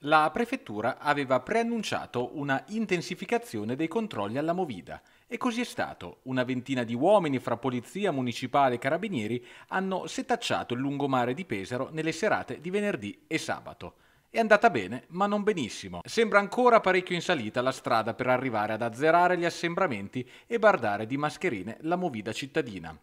La prefettura aveva preannunciato una intensificazione dei controlli alla Movida e così è stato. Una ventina di uomini fra polizia municipale e carabinieri hanno setacciato il lungomare di Pesaro nelle serate di venerdì e sabato. È andata bene, ma non benissimo. Sembra ancora parecchio in salita la strada per arrivare ad azzerare gli assembramenti e bardare di mascherine la Movida cittadina.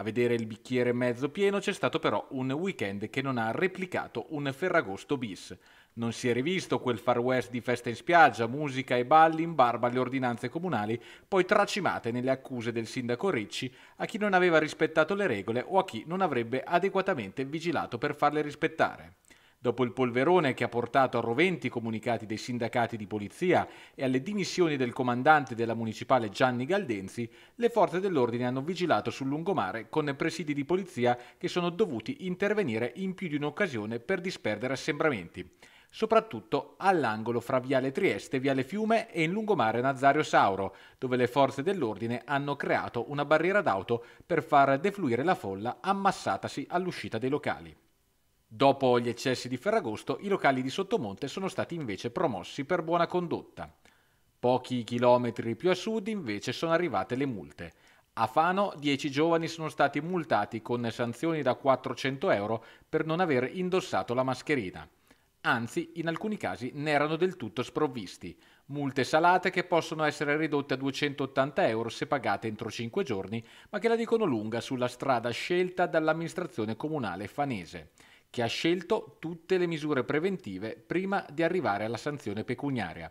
A vedere il bicchiere mezzo pieno c'è stato però un weekend che non ha replicato un Ferragosto bis. Non si è rivisto quel far west di festa in spiaggia, musica e balli in barba alle ordinanze comunali, poi tracimate nelle accuse del sindaco Ricci a chi non aveva rispettato le regole o a chi non avrebbe adeguatamente vigilato per farle rispettare. Dopo il polverone che ha portato a roventi comunicati dei sindacati di polizia e alle dimissioni del comandante della municipale Gianni Galdenzi, le forze dell'ordine hanno vigilato sul lungomare con presidi di polizia che sono dovuti intervenire in più di un'occasione per disperdere assembramenti soprattutto all'angolo fra Viale Trieste, Viale Fiume e in lungomare Nazario Sauro, dove le forze dell'ordine hanno creato una barriera d'auto per far defluire la folla ammassatasi all'uscita dei locali. Dopo gli eccessi di Ferragosto, i locali di Sottomonte sono stati invece promossi per buona condotta. Pochi chilometri più a sud invece sono arrivate le multe. A Fano 10 giovani sono stati multati con sanzioni da 400 euro per non aver indossato la mascherina. Anzi, in alcuni casi ne erano del tutto sprovvisti. Multe salate che possono essere ridotte a 280 euro se pagate entro 5 giorni, ma che la dicono lunga sulla strada scelta dall'amministrazione comunale fanese che ha scelto tutte le misure preventive prima di arrivare alla sanzione pecuniaria,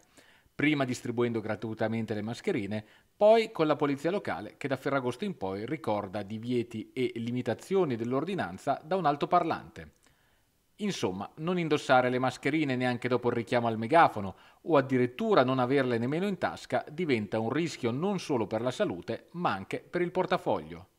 prima distribuendo gratuitamente le mascherine, poi con la polizia locale che da Ferragosto in poi ricorda divieti e limitazioni dell'ordinanza da un altoparlante. Insomma, non indossare le mascherine neanche dopo il richiamo al megafono o addirittura non averle nemmeno in tasca diventa un rischio non solo per la salute ma anche per il portafoglio.